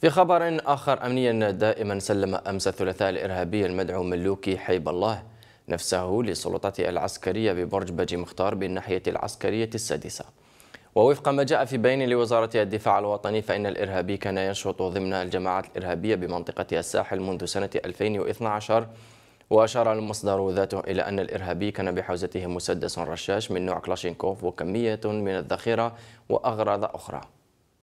في خبر آخر أمنيا دائما سلم أمس الثلاثاء الإرهابي المدعو ملوكي حيب الله نفسه لسلطته العسكرية ببرج بجي مختار بالناحية العسكرية السادسة ووفق ما جاء في بيان لوزارة الدفاع الوطني فإن الإرهابي كان ينشط ضمن الجماعات الإرهابية بمنطقة الساحل منذ سنة 2012 وأشار المصدر ذاته إلى أن الإرهابي كان بحوزته مسدس رشاش من نوع كلاشينكوف وكمية من الذخيرة وأغراض أخرى